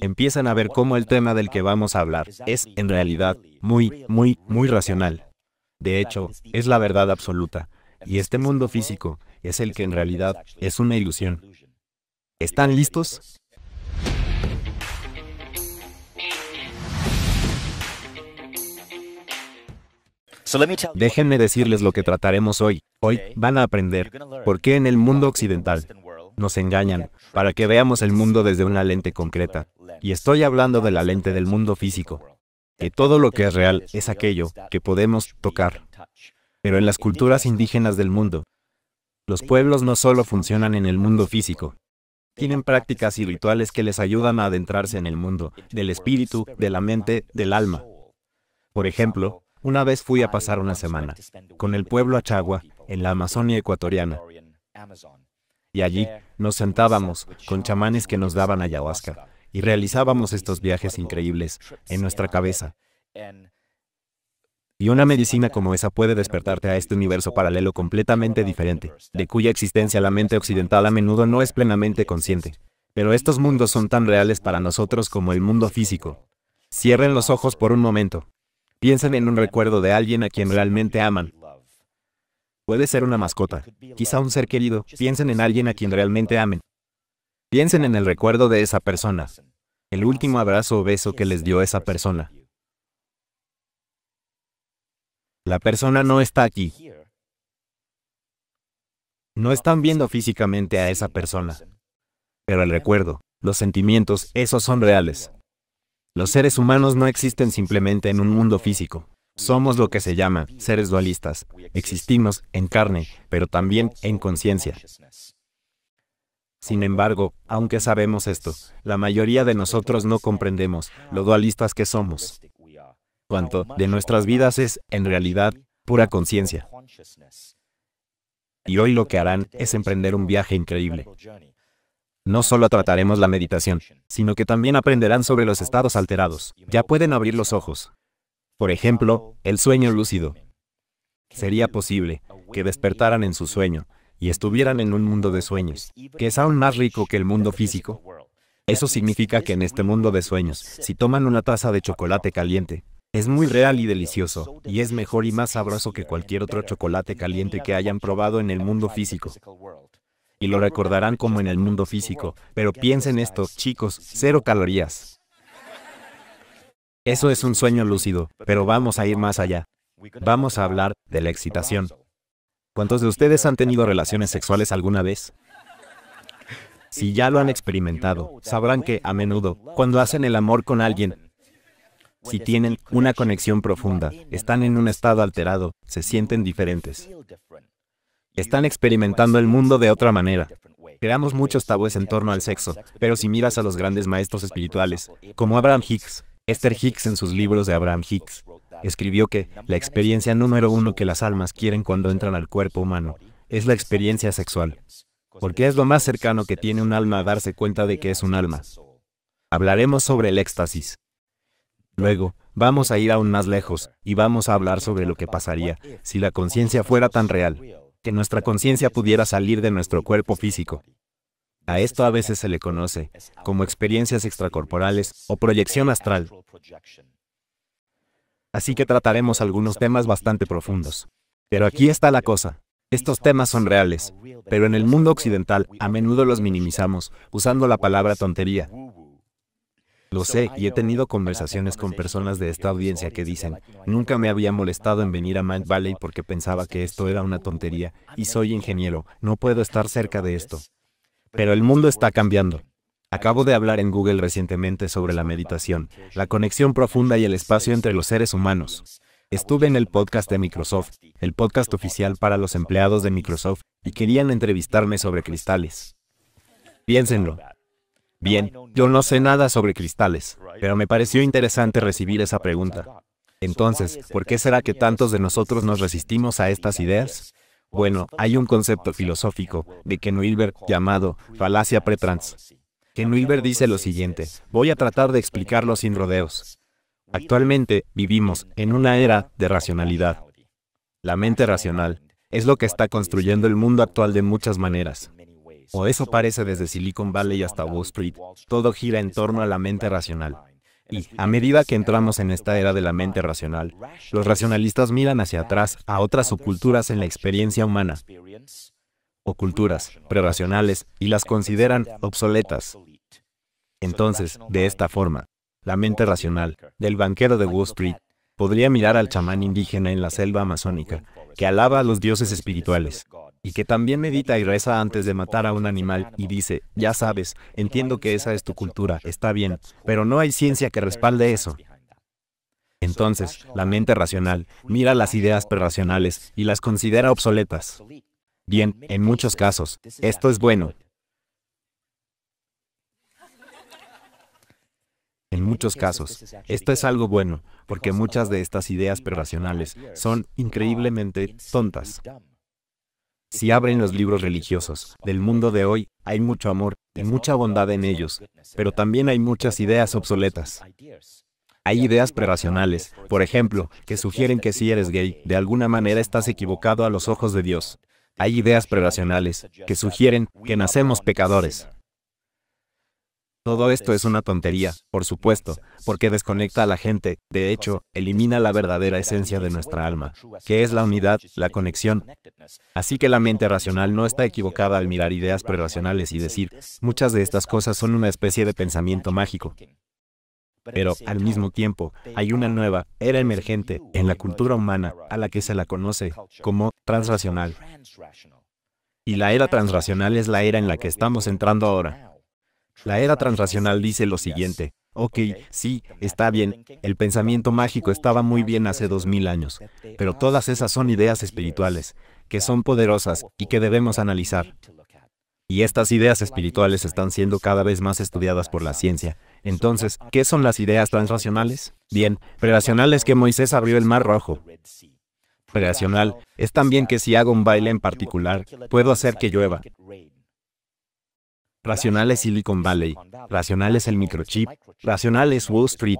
empiezan a ver cómo el tema del que vamos a hablar es, en realidad, muy, muy, muy racional. De hecho, es la verdad absoluta. Y este mundo físico es el que en realidad es una ilusión. ¿Están listos? Déjenme decirles lo que trataremos hoy. Hoy van a aprender por qué en el mundo occidental nos engañan para que veamos el mundo desde una lente concreta. Y estoy hablando de la lente del mundo físico, que todo lo que es real es aquello que podemos tocar. Pero en las culturas indígenas del mundo, los pueblos no solo funcionan en el mundo físico, tienen prácticas y rituales que les ayudan a adentrarse en el mundo, del espíritu, de la mente, del alma. Por ejemplo, una vez fui a pasar una semana con el pueblo Achagua, en la Amazonia ecuatoriana y allí nos sentábamos con chamanes que nos daban ayahuasca y realizábamos estos viajes increíbles en nuestra cabeza. Y una medicina como esa puede despertarte a este universo paralelo completamente diferente, de cuya existencia la mente occidental a menudo no es plenamente consciente. Pero estos mundos son tan reales para nosotros como el mundo físico. Cierren los ojos por un momento. Piensen en un recuerdo de alguien a quien realmente aman, Puede ser una mascota, quizá un ser querido, piensen en alguien a quien realmente amen. Piensen en el recuerdo de esa persona, el último abrazo o beso que les dio esa persona. La persona no está aquí. No están viendo físicamente a esa persona. Pero el recuerdo, los sentimientos, esos son reales. Los seres humanos no existen simplemente en un mundo físico. Somos lo que se llama seres dualistas. Existimos en carne, pero también en conciencia. Sin embargo, aunque sabemos esto, la mayoría de nosotros no comprendemos lo dualistas que somos. Cuanto de nuestras vidas es, en realidad, pura conciencia. Y hoy lo que harán es emprender un viaje increíble. No solo trataremos la meditación, sino que también aprenderán sobre los estados alterados. Ya pueden abrir los ojos. Por ejemplo, el sueño lúcido. Sería posible que despertaran en su sueño y estuvieran en un mundo de sueños, que es aún más rico que el mundo físico. Eso significa que en este mundo de sueños, si toman una taza de chocolate caliente, es muy real y delicioso, y es mejor y más sabroso que cualquier otro chocolate caliente que hayan probado en el mundo físico. Y lo recordarán como en el mundo físico, pero piensen esto, chicos, cero calorías. Eso es un sueño lúcido, pero vamos a ir más allá. Vamos a hablar de la excitación. ¿Cuántos de ustedes han tenido relaciones sexuales alguna vez? Si ya lo han experimentado, sabrán que, a menudo, cuando hacen el amor con alguien, si tienen una conexión profunda, están en un estado alterado, se sienten diferentes. Están experimentando el mundo de otra manera. Creamos muchos tabúes en torno al sexo, pero si miras a los grandes maestros espirituales, como Abraham Hicks, Esther Hicks en sus libros de Abraham Hicks escribió que la experiencia número uno que las almas quieren cuando entran al cuerpo humano es la experiencia sexual, porque es lo más cercano que tiene un alma a darse cuenta de que es un alma. Hablaremos sobre el éxtasis. Luego, vamos a ir aún más lejos y vamos a hablar sobre lo que pasaría si la conciencia fuera tan real, que nuestra conciencia pudiera salir de nuestro cuerpo físico. A esto a veces se le conoce como experiencias extracorporales o proyección astral. Así que trataremos algunos temas bastante profundos. Pero aquí está la cosa. Estos temas son reales, pero en el mundo occidental a menudo los minimizamos usando la palabra tontería. Lo sé y he tenido conversaciones con personas de esta audiencia que dicen, nunca me había molestado en venir a Mind Valley porque pensaba que esto era una tontería, y soy ingeniero, no puedo estar cerca de esto. Pero el mundo está cambiando. Acabo de hablar en Google recientemente sobre la meditación, la conexión profunda y el espacio entre los seres humanos. Estuve en el podcast de Microsoft, el podcast oficial para los empleados de Microsoft, y querían entrevistarme sobre cristales. Piénsenlo. Bien, yo no sé nada sobre cristales, pero me pareció interesante recibir esa pregunta. Entonces, ¿por qué será que tantos de nosotros nos resistimos a estas ideas? Bueno, hay un concepto filosófico de Ken Wilber llamado falacia pretrans. Ken Wilber dice lo siguiente, voy a tratar de explicarlo sin rodeos. Actualmente vivimos en una era de racionalidad. La mente racional es lo que está construyendo el mundo actual de muchas maneras. O eso parece desde Silicon Valley hasta Wall Street, todo gira en torno a la mente racional. Y, a medida que entramos en esta era de la mente racional, los racionalistas miran hacia atrás a otras subculturas en la experiencia humana, o culturas prerracionales, y las consideran obsoletas. Entonces, de esta forma, la mente racional del banquero de Wall Street podría mirar al chamán indígena en la selva amazónica, que alaba a los dioses espirituales, y que también medita y reza antes de matar a un animal y dice, ya sabes, entiendo que esa es tu cultura, está bien, pero no hay ciencia que respalde eso. Entonces, la mente racional mira las ideas prerracionales y las considera obsoletas. Bien, en muchos casos, esto es bueno. En muchos casos, esto es algo bueno, porque muchas de estas ideas prerracionales son increíblemente tontas. Si abren los libros religiosos del mundo de hoy, hay mucho amor y mucha bondad en ellos, pero también hay muchas ideas obsoletas. Hay ideas preracionales, por ejemplo, que sugieren que si eres gay, de alguna manera estás equivocado a los ojos de Dios. Hay ideas preracionales que sugieren que nacemos pecadores. Todo esto es una tontería, por supuesto, porque desconecta a la gente, de hecho, elimina la verdadera esencia de nuestra alma, que es la unidad, la conexión. Así que la mente racional no está equivocada al mirar ideas prerracionales y decir, muchas de estas cosas son una especie de pensamiento mágico. Pero, al mismo tiempo, hay una nueva era emergente en la cultura humana a la que se la conoce como transracional. Y la era transracional es la era en la que estamos entrando ahora. La era transracional dice lo siguiente. Ok, sí, está bien, el pensamiento mágico estaba muy bien hace dos mil años, pero todas esas son ideas espirituales, que son poderosas y que debemos analizar. Y estas ideas espirituales están siendo cada vez más estudiadas por la ciencia. Entonces, ¿qué son las ideas transracionales? Bien, preracional es que Moisés abrió el mar rojo. Preracional es también que si hago un baile en particular, puedo hacer que llueva. Racional es Silicon Valley, racional es el microchip, racional es Wall Street.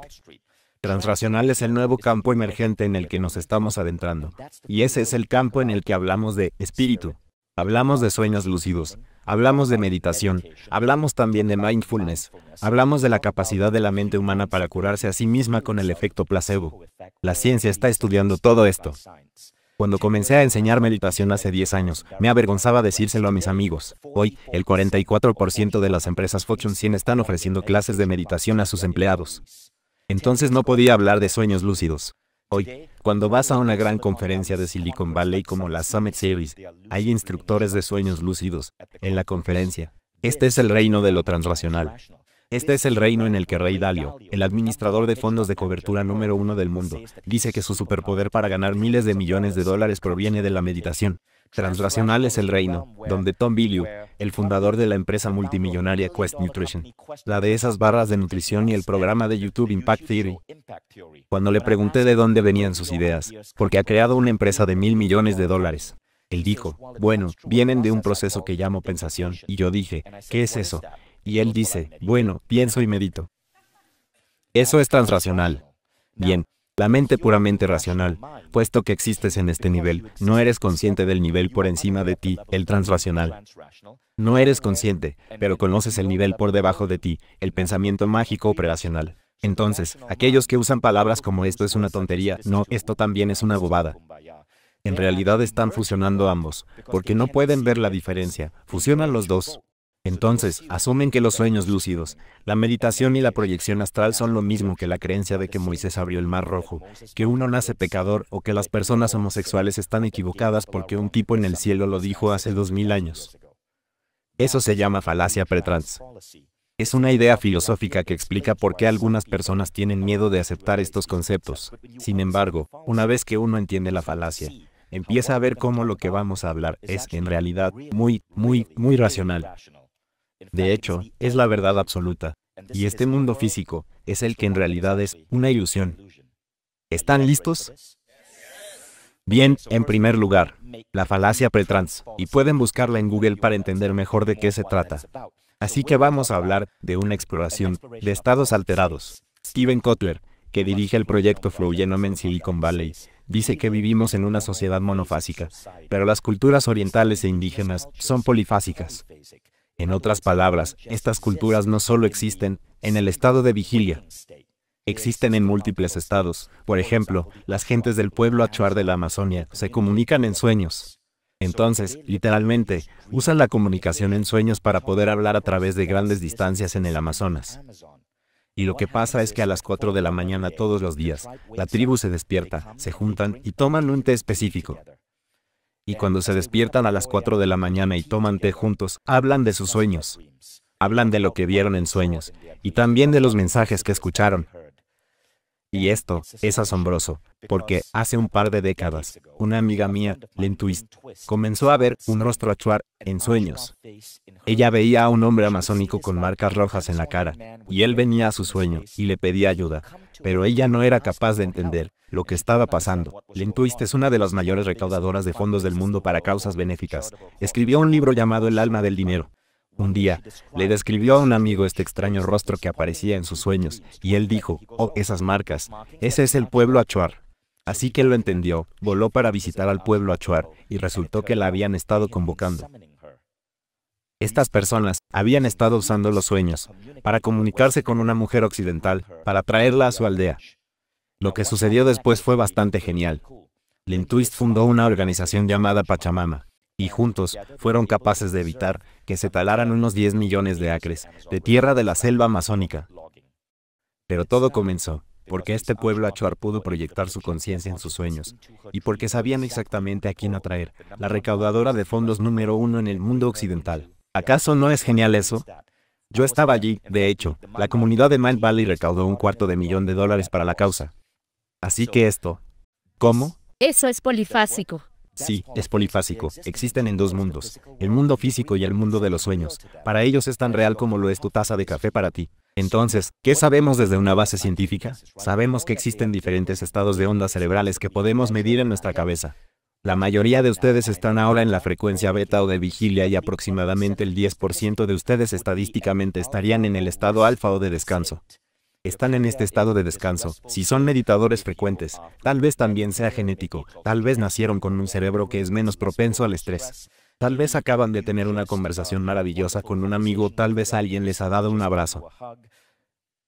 Transracional es el nuevo campo emergente en el que nos estamos adentrando. Y ese es el campo en el que hablamos de espíritu. Hablamos de sueños lúcidos, hablamos de meditación, hablamos también de mindfulness, hablamos de la capacidad de la mente humana para curarse a sí misma con el efecto placebo. La ciencia está estudiando todo esto. Cuando comencé a enseñar meditación hace 10 años, me avergonzaba decírselo a mis amigos. Hoy, el 44% de las empresas Fortune 100 están ofreciendo clases de meditación a sus empleados. Entonces no podía hablar de sueños lúcidos. Hoy, cuando vas a una gran conferencia de Silicon Valley como la Summit Series, hay instructores de sueños lúcidos en la conferencia. Este es el reino de lo transracional. Este es el reino en el que Rey Dalio, el administrador de fondos de cobertura número uno del mundo, dice que su superpoder para ganar miles de millones de dólares proviene de la meditación. Transracional es el reino, donde Tom Bilyeu, el fundador de la empresa multimillonaria Quest Nutrition, la de esas barras de nutrición y el programa de YouTube Impact Theory. Cuando le pregunté de dónde venían sus ideas, porque ha creado una empresa de mil millones de dólares, él dijo, bueno, vienen de un proceso que llamo pensación, y yo dije, ¿qué es eso? Y él dice, bueno, pienso y medito. Eso es transracional. Bien, la mente puramente racional, puesto que existes en este nivel, no eres consciente del nivel por encima de ti, el transracional. No eres consciente, pero conoces el nivel por debajo de ti, el pensamiento mágico operacional. Entonces, aquellos que usan palabras como esto es una tontería, no, esto también es una bobada. En realidad están fusionando ambos, porque no pueden ver la diferencia, fusionan los dos. Entonces, asumen que los sueños lúcidos, la meditación y la proyección astral son lo mismo que la creencia de que Moisés abrió el mar rojo, que uno nace pecador o que las personas homosexuales están equivocadas porque un tipo en el cielo lo dijo hace dos mil años. Eso se llama falacia pretrans. Es una idea filosófica que explica por qué algunas personas tienen miedo de aceptar estos conceptos. Sin embargo, una vez que uno entiende la falacia, empieza a ver cómo lo que vamos a hablar es, en realidad, muy, muy, muy racional. De hecho, es la verdad absoluta. Y este mundo físico es el que en realidad es una ilusión. ¿Están listos? Bien, en primer lugar, la falacia pretrans, y pueden buscarla en Google para entender mejor de qué se trata. Así que vamos a hablar de una exploración de estados alterados. Steven Kotler, que dirige el proyecto Genome en Silicon Valley, dice que vivimos en una sociedad monofásica, pero las culturas orientales e indígenas son polifásicas. En otras palabras, estas culturas no solo existen en el estado de vigilia, existen en múltiples estados. Por ejemplo, las gentes del pueblo achuar de la Amazonia se comunican en sueños. Entonces, literalmente, usan la comunicación en sueños para poder hablar a través de grandes distancias en el Amazonas. Y lo que pasa es que a las 4 de la mañana todos los días, la tribu se despierta, se juntan y toman un té específico y cuando se despiertan a las 4 de la mañana y toman té juntos, hablan de sus sueños. Hablan de lo que vieron en sueños, y también de los mensajes que escucharon, y esto es asombroso, porque hace un par de décadas, una amiga mía, Lynn Twist, comenzó a ver un rostro actuar en sueños. Ella veía a un hombre amazónico con marcas rojas en la cara, y él venía a su sueño y le pedía ayuda, pero ella no era capaz de entender lo que estaba pasando. Lentwist es una de las mayores recaudadoras de fondos del mundo para causas benéficas. Escribió un libro llamado El alma del dinero, un día, le describió a un amigo este extraño rostro que aparecía en sus sueños, y él dijo, oh, esas marcas, ese es el pueblo Achuar. Así que lo entendió, voló para visitar al pueblo Achuar, y resultó que la habían estado convocando. Estas personas habían estado usando los sueños para comunicarse con una mujer occidental, para traerla a su aldea. Lo que sucedió después fue bastante genial. Lintuist fundó una organización llamada Pachamama, y juntos fueron capaces de evitar que se talaran unos 10 millones de acres de tierra de la selva amazónica. Pero todo comenzó porque este pueblo achuar pudo proyectar su conciencia en sus sueños, y porque sabían exactamente a quién atraer, la recaudadora de fondos número uno en el mundo occidental. ¿Acaso no es genial eso? Yo estaba allí, de hecho, la comunidad de Mind Valley recaudó un cuarto de millón de dólares para la causa. Así que esto, ¿cómo? Eso es polifásico. Sí, es polifásico. Existen en dos mundos, el mundo físico y el mundo de los sueños. Para ellos es tan real como lo es tu taza de café para ti. Entonces, ¿qué sabemos desde una base científica? Sabemos que existen diferentes estados de ondas cerebrales que podemos medir en nuestra cabeza. La mayoría de ustedes están ahora en la frecuencia beta o de vigilia y aproximadamente el 10% de ustedes estadísticamente estarían en el estado alfa o de descanso están en este estado de descanso. Si son meditadores frecuentes, tal vez también sea genético, tal vez nacieron con un cerebro que es menos propenso al estrés. Tal vez acaban de tener una conversación maravillosa con un amigo, tal vez alguien les ha dado un abrazo.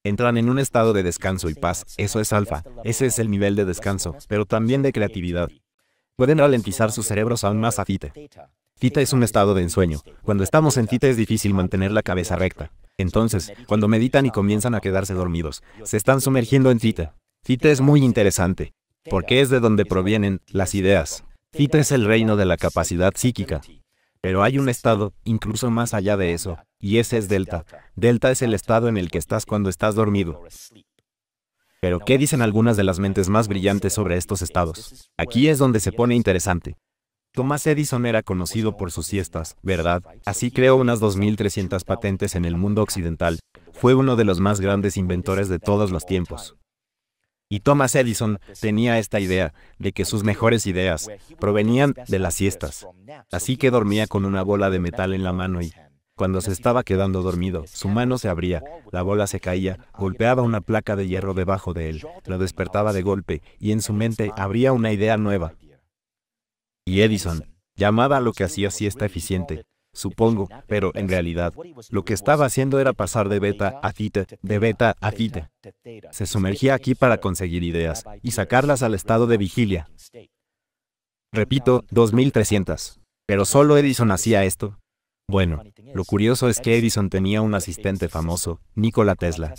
Entran en un estado de descanso y paz, eso es alfa, ese es el nivel de descanso, pero también de creatividad. Pueden ralentizar sus cerebros aún más afite. Fita es un estado de ensueño. Cuando estamos en fita es difícil mantener la cabeza recta. Entonces, cuando meditan y comienzan a quedarse dormidos, se están sumergiendo en fita. Fita es muy interesante, porque es de donde provienen las ideas. Fita es el reino de la capacidad psíquica. Pero hay un estado, incluso más allá de eso, y ese es delta. Delta es el estado en el que estás cuando estás dormido. Pero ¿qué dicen algunas de las mentes más brillantes sobre estos estados? Aquí es donde se pone interesante. Thomas Edison era conocido por sus siestas, ¿verdad? Así creó unas 2.300 patentes en el mundo occidental. Fue uno de los más grandes inventores de todos los tiempos. Y Thomas Edison tenía esta idea de que sus mejores ideas provenían de las siestas. Así que dormía con una bola de metal en la mano y, cuando se estaba quedando dormido, su mano se abría, la bola se caía, golpeaba una placa de hierro debajo de él, lo despertaba de golpe, y en su mente abría una idea nueva, y Edison. llamada a lo que hacía si está eficiente, supongo, pero en realidad, lo que estaba haciendo era pasar de beta a theta, de beta a theta. Se sumergía aquí para conseguir ideas y sacarlas al estado de vigilia. Repito, 2300. Pero solo Edison hacía esto. Bueno, lo curioso es que Edison tenía un asistente famoso, Nikola Tesla,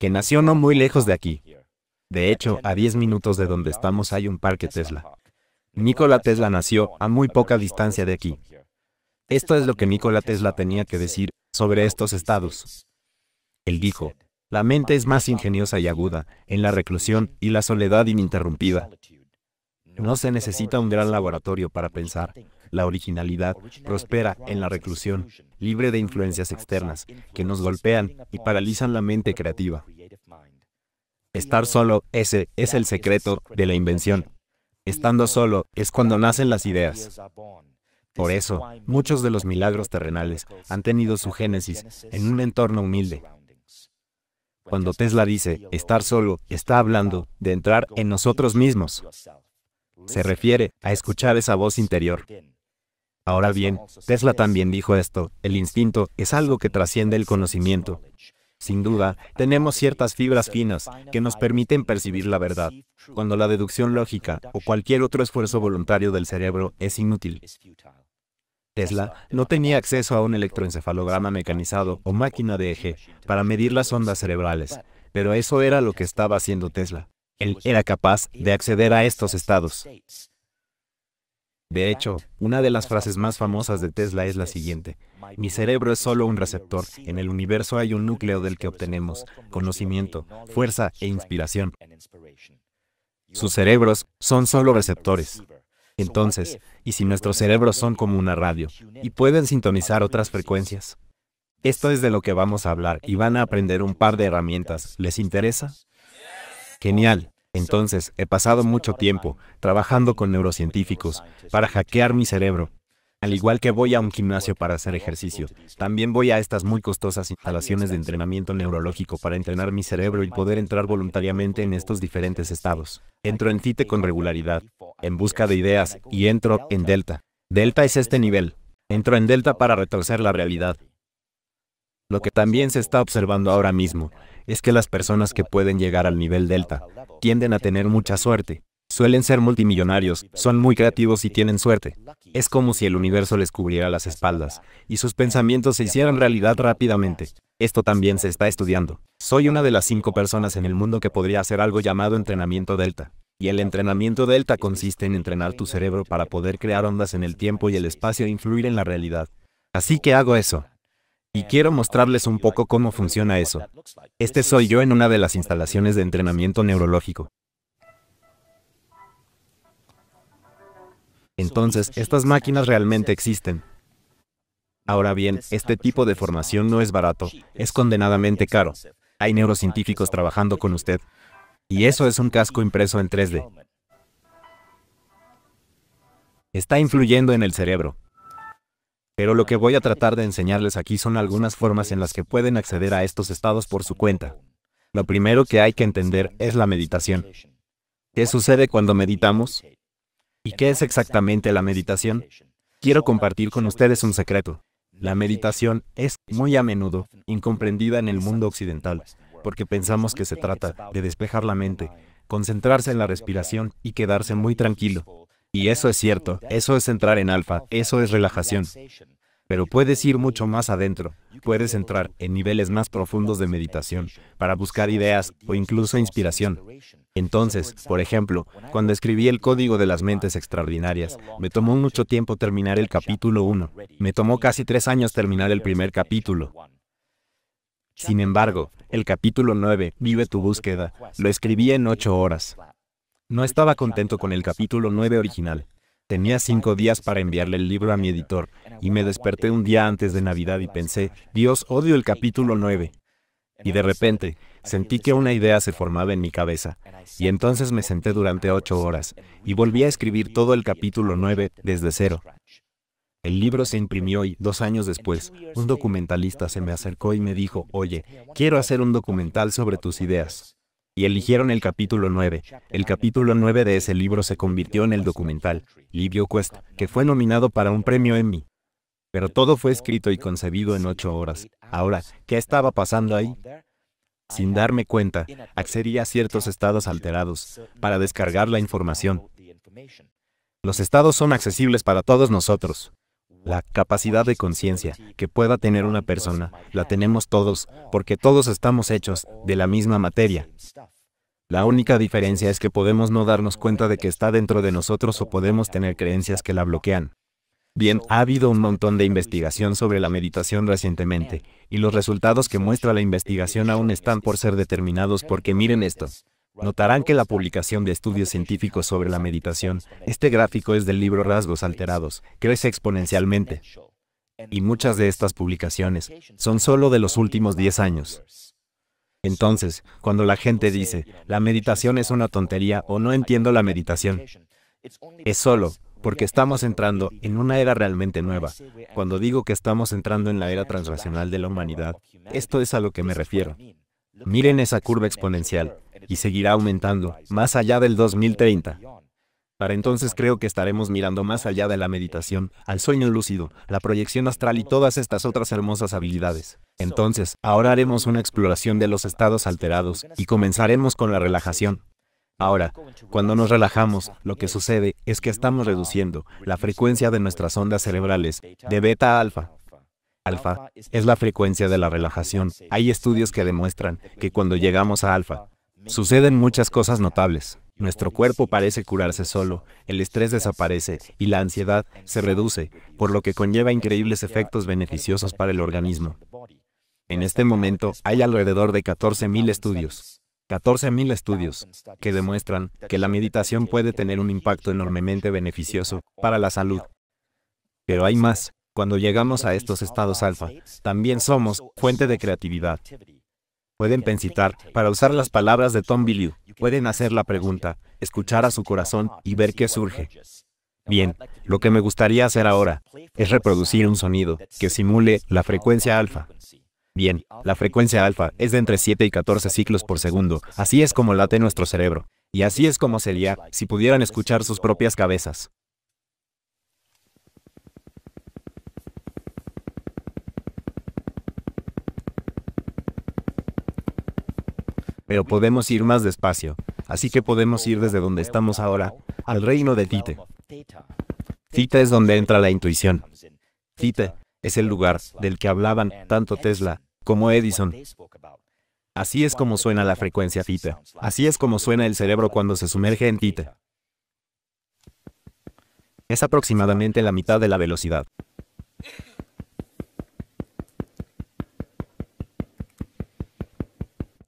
que nació no muy lejos de aquí. De hecho, a 10 minutos de donde estamos hay un parque Tesla. Nikola Tesla nació a muy poca distancia de aquí. Esto es lo que Nikola Tesla tenía que decir sobre estos estados. Él dijo, la mente es más ingeniosa y aguda en la reclusión y la soledad ininterrumpida. No se necesita un gran laboratorio para pensar. La originalidad prospera en la reclusión, libre de influencias externas que nos golpean y paralizan la mente creativa. Estar solo, ese es el secreto de la invención. Estando solo es cuando nacen las ideas. Por eso, muchos de los milagros terrenales han tenido su génesis en un entorno humilde. Cuando Tesla dice estar solo, está hablando de entrar en nosotros mismos. Se refiere a escuchar esa voz interior. Ahora bien, Tesla también dijo esto, el instinto es algo que trasciende el conocimiento. Sin duda, tenemos ciertas fibras finas que nos permiten percibir la verdad, cuando la deducción lógica o cualquier otro esfuerzo voluntario del cerebro es inútil. Tesla no tenía acceso a un electroencefalograma mecanizado o máquina de eje para medir las ondas cerebrales, pero eso era lo que estaba haciendo Tesla. Él era capaz de acceder a estos estados. De hecho, una de las frases más famosas de Tesla es la siguiente. Mi cerebro es solo un receptor. En el universo hay un núcleo del que obtenemos conocimiento, fuerza e inspiración. Sus cerebros son solo receptores. Entonces, ¿y si nuestros cerebros son como una radio y pueden sintonizar otras frecuencias? Esto es de lo que vamos a hablar y van a aprender un par de herramientas. ¿Les interesa? Genial. Entonces, he pasado mucho tiempo trabajando con neurocientíficos para hackear mi cerebro. Al igual que voy a un gimnasio para hacer ejercicio, también voy a estas muy costosas instalaciones de entrenamiento neurológico para entrenar mi cerebro y poder entrar voluntariamente en estos diferentes estados. Entro en Tite con regularidad, en busca de ideas, y entro en Delta. Delta es este nivel. Entro en Delta para retorcer la realidad. Lo que también se está observando ahora mismo es que las personas que pueden llegar al nivel delta tienden a tener mucha suerte. Suelen ser multimillonarios, son muy creativos y tienen suerte. Es como si el universo les cubriera las espaldas, y sus pensamientos se hicieran realidad rápidamente. Esto también se está estudiando. Soy una de las cinco personas en el mundo que podría hacer algo llamado entrenamiento delta. Y el entrenamiento delta consiste en entrenar tu cerebro para poder crear ondas en el tiempo y el espacio e influir en la realidad. Así que hago eso y quiero mostrarles un poco cómo funciona eso. Este soy yo en una de las instalaciones de entrenamiento neurológico. Entonces, estas máquinas realmente existen. Ahora bien, este tipo de formación no es barato, es condenadamente caro. Hay neurocientíficos trabajando con usted. Y eso es un casco impreso en 3D. Está influyendo en el cerebro pero lo que voy a tratar de enseñarles aquí son algunas formas en las que pueden acceder a estos estados por su cuenta. Lo primero que hay que entender es la meditación. ¿Qué sucede cuando meditamos? ¿Y qué es exactamente la meditación? Quiero compartir con ustedes un secreto. La meditación es, muy a menudo, incomprendida en el mundo occidental, porque pensamos que se trata de despejar la mente, concentrarse en la respiración y quedarse muy tranquilo. Y eso es cierto, eso es entrar en alfa, eso es relajación. Pero puedes ir mucho más adentro, puedes entrar en niveles más profundos de meditación para buscar ideas o incluso inspiración. Entonces, por ejemplo, cuando escribí el Código de las Mentes Extraordinarias, me tomó mucho tiempo terminar el capítulo 1. Me tomó casi tres años terminar el primer capítulo. Sin embargo, el capítulo 9, Vive tu búsqueda, lo escribí en ocho horas. No estaba contento con el capítulo 9 original. Tenía cinco días para enviarle el libro a mi editor, y me desperté un día antes de Navidad y pensé, Dios, odio el capítulo 9. Y de repente, sentí que una idea se formaba en mi cabeza, y entonces me senté durante ocho horas, y volví a escribir todo el capítulo 9, desde cero. El libro se imprimió y, dos años después, un documentalista se me acercó y me dijo, oye, quiero hacer un documental sobre tus ideas y eligieron el capítulo 9. El capítulo 9 de ese libro se convirtió en el documental, Livio Quest, que fue nominado para un premio Emmy. Pero todo fue escrito y concebido en ocho horas. Ahora, ¿qué estaba pasando ahí? Sin darme cuenta, accedí a ciertos estados alterados para descargar la información. Los estados son accesibles para todos nosotros. La capacidad de conciencia que pueda tener una persona, la tenemos todos, porque todos estamos hechos de la misma materia. La única diferencia es que podemos no darnos cuenta de que está dentro de nosotros o podemos tener creencias que la bloquean. Bien, ha habido un montón de investigación sobre la meditación recientemente, y los resultados que muestra la investigación aún están por ser determinados porque miren esto. Notarán que la publicación de estudios científicos sobre la meditación, este gráfico es del libro Rasgos Alterados, crece exponencialmente. Y muchas de estas publicaciones son solo de los últimos 10 años. Entonces, cuando la gente dice, la meditación es una tontería o no entiendo la meditación, es solo porque estamos entrando en una era realmente nueva. Cuando digo que estamos entrando en la era transnacional de la humanidad, esto es a lo que me refiero. Miren esa curva exponencial y seguirá aumentando, más allá del 2030. Para entonces creo que estaremos mirando más allá de la meditación, al sueño lúcido, la proyección astral y todas estas otras hermosas habilidades. Entonces, ahora haremos una exploración de los estados alterados y comenzaremos con la relajación. Ahora, cuando nos relajamos, lo que sucede es que estamos reduciendo la frecuencia de nuestras ondas cerebrales, de beta a alfa, alfa es la frecuencia de la relajación. Hay estudios que demuestran que cuando llegamos a alfa, Suceden muchas cosas notables. Nuestro cuerpo parece curarse solo, el estrés desaparece y la ansiedad se reduce, por lo que conlleva increíbles efectos beneficiosos para el organismo. En este momento hay alrededor de 14.000 estudios, 14.000 estudios, que demuestran que la meditación puede tener un impacto enormemente beneficioso para la salud. Pero hay más, cuando llegamos a estos estados alfa, también somos fuente de creatividad. Pueden pensitar, para usar las palabras de Tom Billieux, pueden hacer la pregunta, escuchar a su corazón y ver qué surge. Bien, lo que me gustaría hacer ahora es reproducir un sonido que simule la frecuencia alfa. Bien, la frecuencia alfa es de entre 7 y 14 ciclos por segundo, así es como late nuestro cerebro. Y así es como sería si pudieran escuchar sus propias cabezas. pero podemos ir más despacio. Así que podemos ir desde donde estamos ahora, al reino de Tite. Tite es donde entra la intuición. Tite es el lugar del que hablaban tanto Tesla como Edison. Así es como suena la frecuencia Tite. Así es como suena el cerebro cuando se sumerge en Tite. Es aproximadamente la mitad de la velocidad.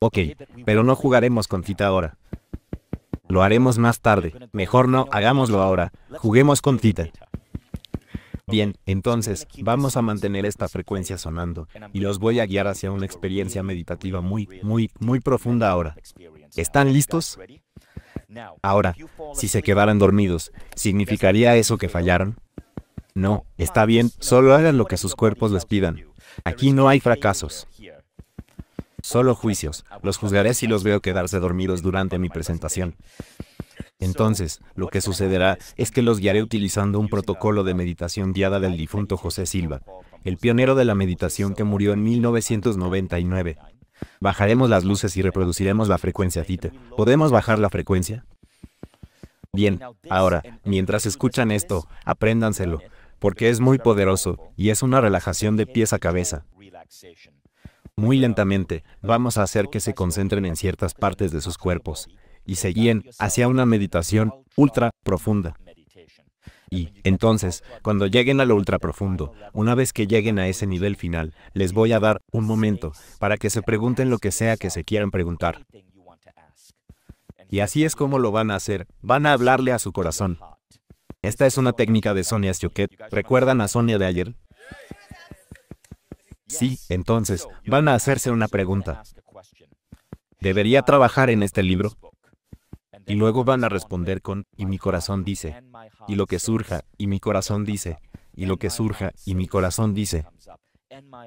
Ok, pero no jugaremos con Tita ahora. Lo haremos más tarde. Mejor no, hagámoslo ahora. Juguemos con Tita. Bien, entonces, vamos a mantener esta frecuencia sonando y los voy a guiar hacia una experiencia meditativa muy, muy, muy profunda ahora. ¿Están listos? Ahora, si se quedaran dormidos, ¿significaría eso que fallaron? No, está bien, solo hagan lo que sus cuerpos les pidan. Aquí no hay fracasos. Solo juicios. Los juzgaré si los veo quedarse dormidos durante mi presentación. Entonces, lo que sucederá es que los guiaré utilizando un protocolo de meditación guiada del difunto José Silva, el pionero de la meditación que murió en 1999. Bajaremos las luces y reproduciremos la frecuencia Tite. ¿Podemos bajar la frecuencia? Bien, ahora, mientras escuchan esto, apréndanselo, porque es muy poderoso y es una relajación de pies a cabeza. Muy lentamente, vamos a hacer que se concentren en ciertas partes de sus cuerpos y se guíen hacia una meditación ultra profunda. Y entonces, cuando lleguen a lo ultra profundo, una vez que lleguen a ese nivel final, les voy a dar un momento para que se pregunten lo que sea que se quieran preguntar. Y así es como lo van a hacer. Van a hablarle a su corazón. Esta es una técnica de Sonia Stioquet. ¿Recuerdan a Sonia de ayer? Sí, entonces, van a hacerse una pregunta. ¿Debería trabajar en este libro? Y luego van a responder con, y mi corazón dice, y lo que surja, y mi corazón dice, y lo que surja, y mi corazón dice.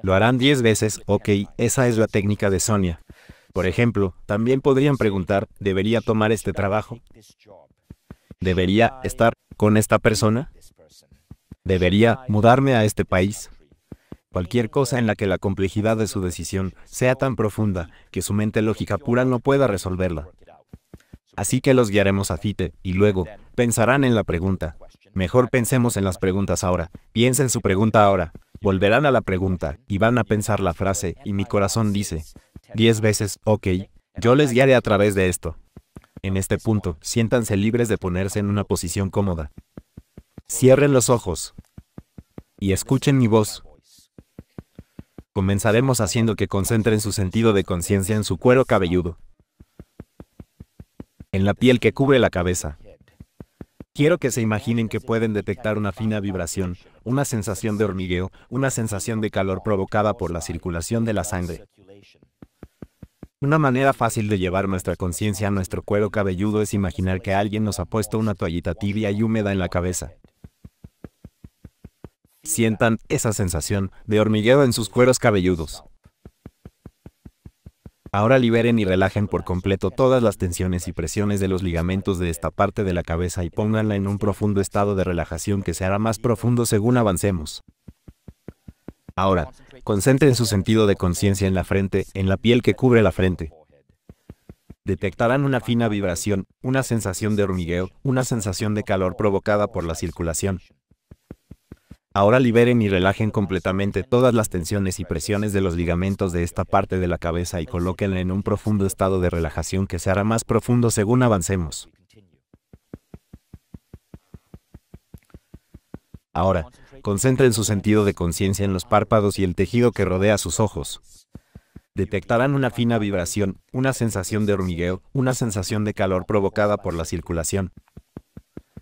Lo harán diez veces, ok, esa es la técnica de Sonia. Por ejemplo, también podrían preguntar, ¿debería tomar este trabajo? ¿Debería estar con esta persona? ¿Debería mudarme a este país? Cualquier cosa en la que la complejidad de su decisión sea tan profunda que su mente lógica pura no pueda resolverla. Así que los guiaremos a Fite, y luego, pensarán en la pregunta. Mejor pensemos en las preguntas ahora. Piensen su pregunta ahora. Volverán a la pregunta, y van a pensar la frase, y mi corazón dice, diez veces, ok, yo les guiaré a través de esto. En este punto, siéntanse libres de ponerse en una posición cómoda. Cierren los ojos. Y escuchen mi voz. Comenzaremos haciendo que concentren su sentido de conciencia en su cuero cabelludo. En la piel que cubre la cabeza. Quiero que se imaginen que pueden detectar una fina vibración, una sensación de hormigueo, una sensación de calor provocada por la circulación de la sangre. Una manera fácil de llevar nuestra conciencia a nuestro cuero cabelludo es imaginar que alguien nos ha puesto una toallita tibia y húmeda en la cabeza sientan esa sensación de hormigueo en sus cueros cabelludos. Ahora liberen y relajen por completo todas las tensiones y presiones de los ligamentos de esta parte de la cabeza y pónganla en un profundo estado de relajación que se hará más profundo según avancemos. Ahora, concentren su sentido de conciencia en la frente, en la piel que cubre la frente. Detectarán una fina vibración, una sensación de hormigueo, una sensación de calor provocada por la circulación. Ahora liberen y relajen completamente todas las tensiones y presiones de los ligamentos de esta parte de la cabeza y colóquenla en un profundo estado de relajación que se hará más profundo según avancemos. Ahora, concentren su sentido de conciencia en los párpados y el tejido que rodea sus ojos. Detectarán una fina vibración, una sensación de hormigueo, una sensación de calor provocada por la circulación.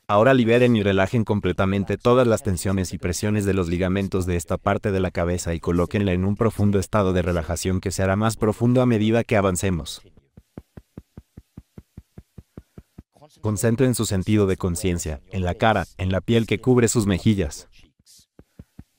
Ahora liberen y relajen completamente todas las tensiones y presiones de los ligamentos de esta parte de la cabeza y colóquenla en un profundo estado de relajación que se hará más profundo a medida que avancemos. Concentren su sentido de conciencia, en la cara, en la piel que cubre sus mejillas.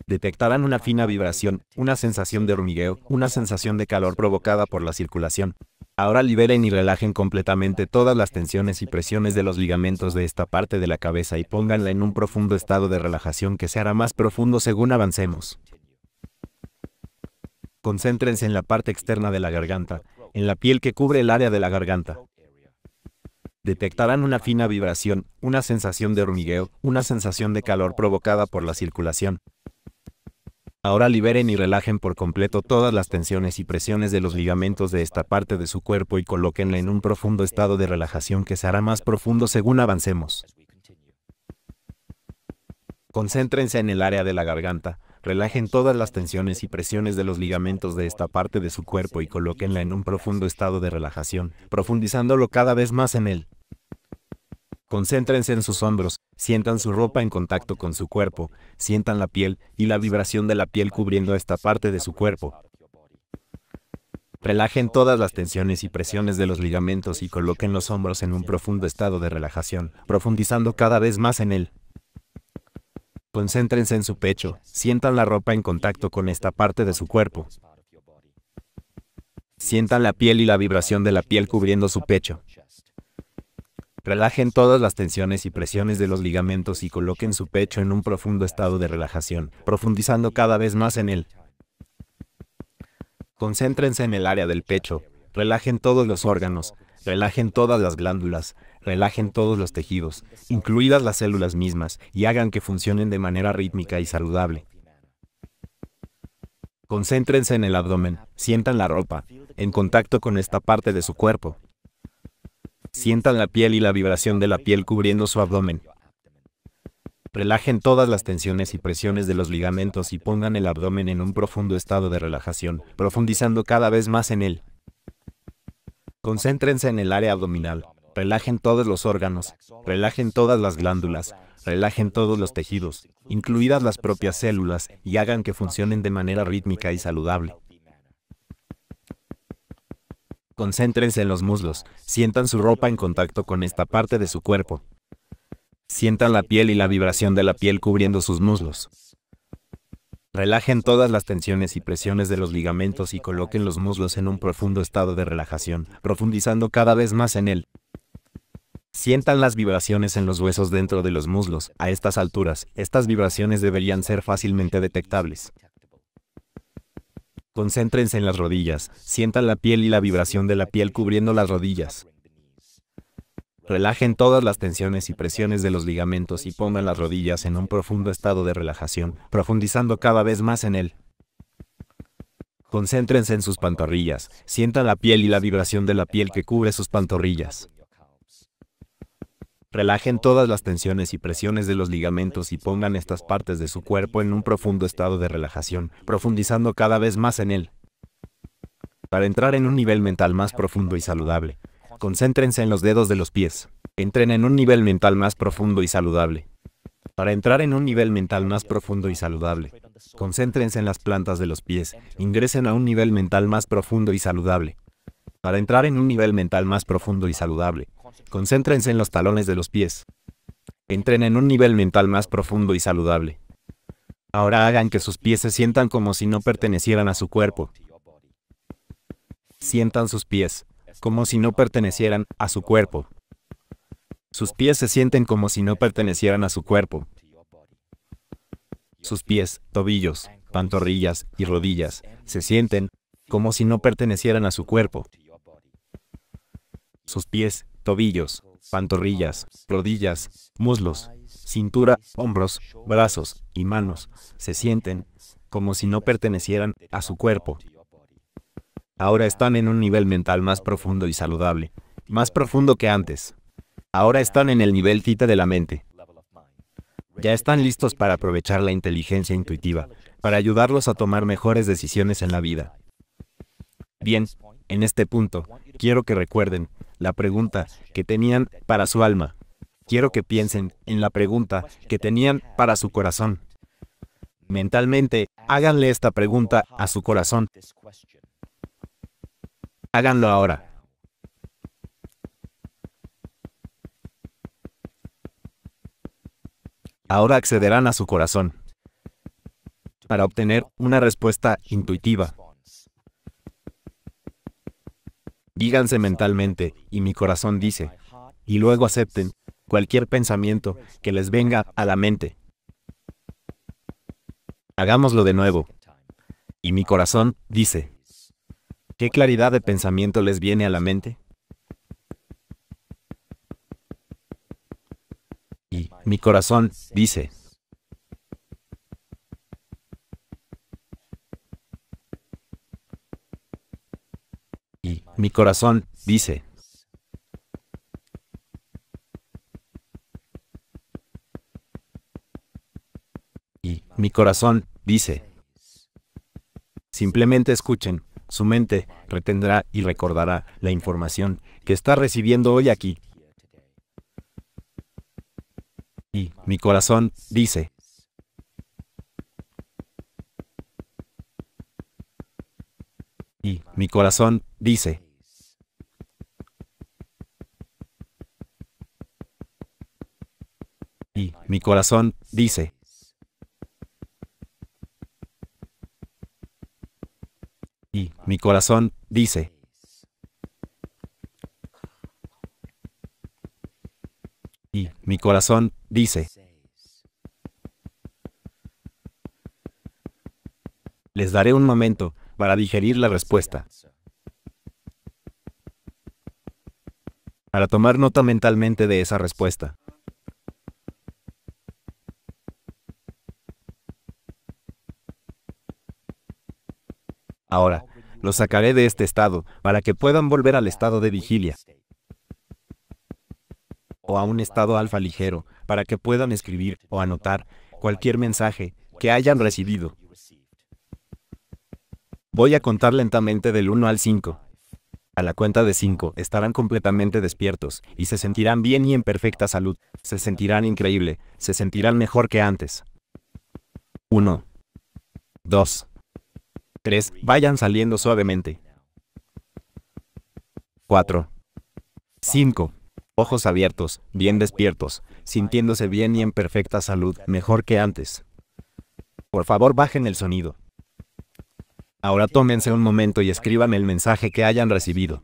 Detectarán una fina vibración, una sensación de hormigueo, una sensación de calor provocada por la circulación. Ahora liberen y relajen completamente todas las tensiones y presiones de los ligamentos de esta parte de la cabeza y pónganla en un profundo estado de relajación que se hará más profundo según avancemos. Concéntrense en la parte externa de la garganta, en la piel que cubre el área de la garganta. Detectarán una fina vibración, una sensación de hormigueo, una sensación de calor provocada por la circulación. Ahora liberen y relajen por completo todas las tensiones y presiones de los ligamentos de esta parte de su cuerpo y colóquenla en un profundo estado de relajación que se hará más profundo según avancemos. Concéntrense en el área de la garganta, relajen todas las tensiones y presiones de los ligamentos de esta parte de su cuerpo y colóquenla en un profundo estado de relajación, profundizándolo cada vez más en él. Concéntrense en sus hombros, Sientan su ropa en contacto con su cuerpo, sientan la piel y la vibración de la piel cubriendo esta parte de su cuerpo. Relajen todas las tensiones y presiones de los ligamentos y coloquen los hombros en un profundo estado de relajación, profundizando cada vez más en él. Concéntrense en su pecho, sientan la ropa en contacto con esta parte de su cuerpo. Sientan la piel y la vibración de la piel cubriendo su pecho. Relajen todas las tensiones y presiones de los ligamentos y coloquen su pecho en un profundo estado de relajación, profundizando cada vez más en él. Concéntrense en el área del pecho, relajen todos los órganos, relajen todas las glándulas, relajen todos los tejidos, incluidas las células mismas, y hagan que funcionen de manera rítmica y saludable. Concéntrense en el abdomen, sientan la ropa, en contacto con esta parte de su cuerpo, Sientan la piel y la vibración de la piel cubriendo su abdomen. Relajen todas las tensiones y presiones de los ligamentos y pongan el abdomen en un profundo estado de relajación, profundizando cada vez más en él. Concéntrense en el área abdominal. Relajen todos los órganos, relajen todas las glándulas, relajen todos los tejidos, incluidas las propias células, y hagan que funcionen de manera rítmica y saludable. Concéntrense en los muslos, sientan su ropa en contacto con esta parte de su cuerpo. Sientan la piel y la vibración de la piel cubriendo sus muslos. Relajen todas las tensiones y presiones de los ligamentos y coloquen los muslos en un profundo estado de relajación, profundizando cada vez más en él. Sientan las vibraciones en los huesos dentro de los muslos. A estas alturas, estas vibraciones deberían ser fácilmente detectables. Concéntrense en las rodillas. Sientan la piel y la vibración de la piel cubriendo las rodillas. Relajen todas las tensiones y presiones de los ligamentos y pongan las rodillas en un profundo estado de relajación, profundizando cada vez más en él. Concéntrense en sus pantorrillas. Sientan la piel y la vibración de la piel que cubre sus pantorrillas. Relajen todas las tensiones y presiones de los ligamentos y pongan estas partes de su cuerpo en un profundo estado de relajación, profundizando cada vez más en él. Para entrar en un nivel mental más profundo y saludable, concéntrense en los dedos de los pies. Entren en un nivel mental más profundo y saludable. Para entrar en un nivel mental más profundo y saludable, concéntrense en las plantas de los pies, ingresen a un nivel mental más profundo y saludable. Para entrar en un nivel mental más profundo y saludable, Concéntrense en los talones de los pies. Entren en un nivel mental más profundo y saludable. Ahora hagan que sus pies se sientan como si no pertenecieran a su cuerpo. Sientan sus pies, como si no pertenecieran a su cuerpo. Sus pies se sienten como si no pertenecieran a su cuerpo. Sus pies, tobillos, pantorrillas y rodillas se sienten como si no pertenecieran a su cuerpo. Sus pies, tobillos, pantorrillas, rodillas, muslos, cintura, hombros, brazos y manos, se sienten como si no pertenecieran a su cuerpo. Ahora están en un nivel mental más profundo y saludable, más profundo que antes. Ahora están en el nivel cita de la mente. Ya están listos para aprovechar la inteligencia intuitiva, para ayudarlos a tomar mejores decisiones en la vida. Bien, en este punto, quiero que recuerden, la pregunta que tenían para su alma. Quiero que piensen en la pregunta que tenían para su corazón. Mentalmente, háganle esta pregunta a su corazón. Háganlo ahora. Ahora accederán a su corazón para obtener una respuesta intuitiva. díganse mentalmente, y mi corazón dice, y luego acepten cualquier pensamiento que les venga a la mente. Hagámoslo de nuevo. Y mi corazón dice, ¿qué claridad de pensamiento les viene a la mente? Y mi corazón dice, Mi corazón dice. Y mi corazón dice. Simplemente escuchen, su mente retendrá y recordará la información que está recibiendo hoy aquí. Y mi corazón dice. Y mi corazón dice. Mi corazón dice. Y mi corazón dice. Y mi corazón dice. Les daré un momento para digerir la respuesta. Para tomar nota mentalmente de esa respuesta. Ahora, los sacaré de este estado para que puedan volver al estado de vigilia o a un estado alfa ligero para que puedan escribir o anotar cualquier mensaje que hayan recibido. Voy a contar lentamente del 1 al 5. A la cuenta de 5 estarán completamente despiertos y se sentirán bien y en perfecta salud. Se sentirán increíble, se sentirán mejor que antes. 1. 2. 3. Vayan saliendo suavemente. 4. 5. Ojos abiertos, bien despiertos, sintiéndose bien y en perfecta salud, mejor que antes. Por favor bajen el sonido. Ahora tómense un momento y escriban el mensaje que hayan recibido.